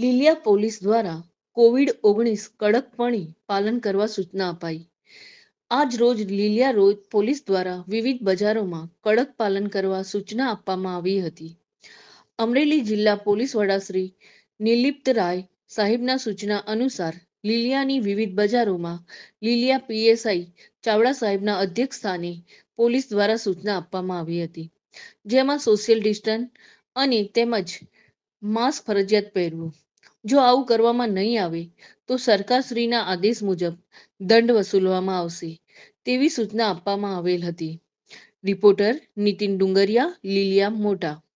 Lilia police દ્વારા Covid ઓગણીસ કડકપણે પાલન કરવા સૂચના અપાઈ આજ રોજ લીલિયા રોજ પોલીસ દ્વારા વિવિધ બજારોમાં કડક પાલન કરવા સૂચના આપવામાં આવી હતી અમરેલી જિલ્લા પોલીસ વડા શ્રી નિલિપ્ત રાય સાહેબના સૂચના અનુસાર લીલિયાની વિવિધ બજારોમાં લીલિયા પીએસઆઈ ચાવડા સાહેબના અધ્યક્ષ સ્થાને પોલીસ દ્વારા સૂચના આપવામાં આવી હતી જેમાં સોશિયલ ડિસ્ટન્સ અને તેમજ માસ્ક ફરજિયાત પહેરવું જો આવું કરવામાં નહીં આવે તો સરકારશ્રીના આદેશ મુજબ દંડ વસૂલવામાં આવશે તેવી સૂચના આપવામાં આવેલ હતી રિપોર્ટર નીતિન ડુંગરિયા લીલિયા મોટા